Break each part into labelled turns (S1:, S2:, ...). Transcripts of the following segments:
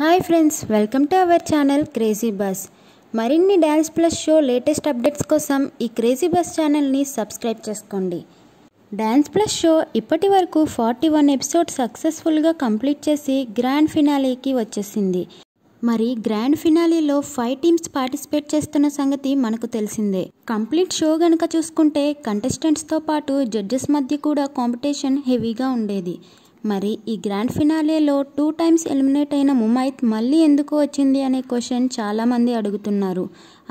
S1: hi friends welcome to our channel crazy buzz మరిన్ని dance plus show latest updates కోసం ఈ crazy buzz ఛానల్ని subscribe చేసుకోండి dance plus show ఇప్పటి వరకు ఫార్టీ వన్ ఎపిసోడ్ సక్సెస్ఫుల్గా కంప్లీట్ చేసి గ్రాండ్ ఫినాలీకి వచ్చేసింది మరి గ్రాండ్ ఫినాలీలో ఫైవ్ టీమ్స్ పార్టిసిపేట్ చేస్తున్న సంగతి మనకు తెలిసిందే కంప్లీట్ షో గనక చూసుకుంటే కంటెస్టెంట్స్తో పాటు జడ్జెస్ మధ్య కూడా కాంపిటీషన్ హెవీగా ఉండేది మరి ఈ గ్రాండ్ ఫినాలేలో టూ టైమ్స్ ఎలిమినేట్ అయిన ముమైత్ మళ్ళీ ఎందుకు వచ్చింది అనే క్వశ్చన్ చాలామంది అడుగుతున్నారు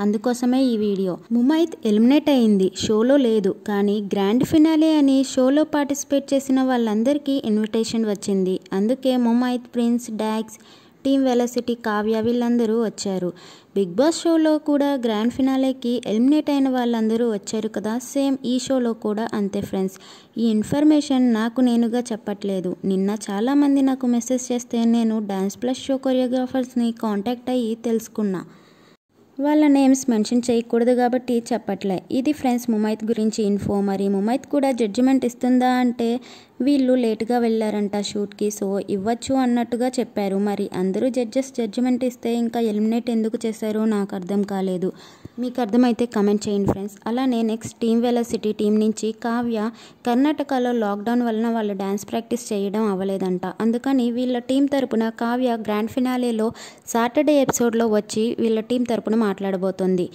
S1: అందుకోసమే ఈ వీడియో ముమైత్ ఎలిమినేట్ అయింది షోలో లేదు కానీ గ్రాండ్ ఫినాలే అని షోలో పార్టిసిపేట్ చేసిన వాళ్ళందరికీ ఇన్విటేషన్ వచ్చింది అందుకే ముమైత్ ప్రిన్స్ డాక్స్ టీమ్ వెలసిటీ కావ్య వీళ్ళందరూ వచ్చారు బిగ్ బాస్ షోలో కూడా గ్రాండ్ ఫినాలేకి ఎలిమినేట్ అయిన వాళ్ళందరూ వచ్చారు కదా సేమ్ ఈ షోలో కూడా అంతే ఫ్రెండ్స్ ఈ ఇన్ఫర్మేషన్ నాకు నేనుగా చెప్పట్లేదు నిన్న చాలామంది నాకు మెసేజ్ చేస్తే నేను డ్యాన్స్ ప్లస్ షో కొరియోగ్రాఫర్స్ని కాంటాక్ట్ అయ్యి తెలుసుకున్నా వాళ్ళ నేమ్స్ మెన్షన్ చేయకూడదు కాబట్టి చెప్పట్లే ఇది ఫ్రెండ్స్ ముమైత్ గురించి ఇన్ఫో మరి ముమైత్ కూడా జడ్జిమెంట్ ఇస్తుందా అంటే వీళ్ళు లేటుగా వెళ్ళారంట షూట్కి సో ఇవ్వచ్చు అన్నట్టుగా చెప్పారు మరి అందరూ జడ్జెస్ జడ్జిమెంట్ ఇస్తే ఇంకా ఎలిమినేట్ ఎందుకు చేశారో నాకు అర్థం కాలేదు మీకు అర్థమైతే కమెంట్ చేయండి ఫ్రెండ్స్ అలానే నెక్స్ట్ టీమ్ వెలసిటీ టీం నుంచి కావ్య కర్ణాటకలో లాక్డౌన్ వలన వాళ్ళ డ్యాన్స్ ప్రాక్టీస్ చేయడం అవ్వలేదంట అందుకని వీళ్ళ టీం తరపున కావ్య గ్రాండ్ ఫినాలేలో సాటర్డే ఎపిసోడ్లో వచ్చి వీళ్ళ టీం తరపున మాట్లాడబోతుంది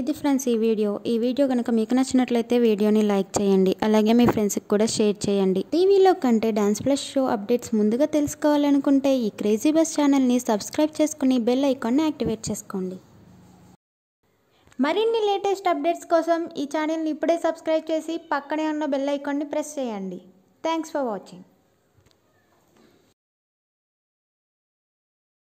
S1: ఇది ఫ్రెండ్స్ ఈ వీడియో ఈ వీడియో కనుక మీకు నచ్చినట్లయితే వీడియోని లైక్ చేయండి అలాగే మీ ఫ్రెండ్స్కి కూడా షేర్ చేయండి టీవీలో కంటే డ్యాన్స్ ప్లస్ షో అప్డేట్స్ ముందుగా తెలుసుకోవాలనుకుంటే ఈ క్రేజీ బస్ ఛానల్ని సబ్స్క్రైబ్ చేసుకుని బెల్ ఐకాన్ని యాక్టివేట్ చేసుకోండి మరిన్ని లేటెస్ట్ అప్డేట్స్ కోసం ఈ ఛానల్ని ఇప్పుడే సబ్స్క్రైబ్ చేసి పక్కనే ఉన్న బెల్ ఐకాన్ని ప్రెస్ చేయండి థ్యాంక్స్ ఫర్ వాచింగ్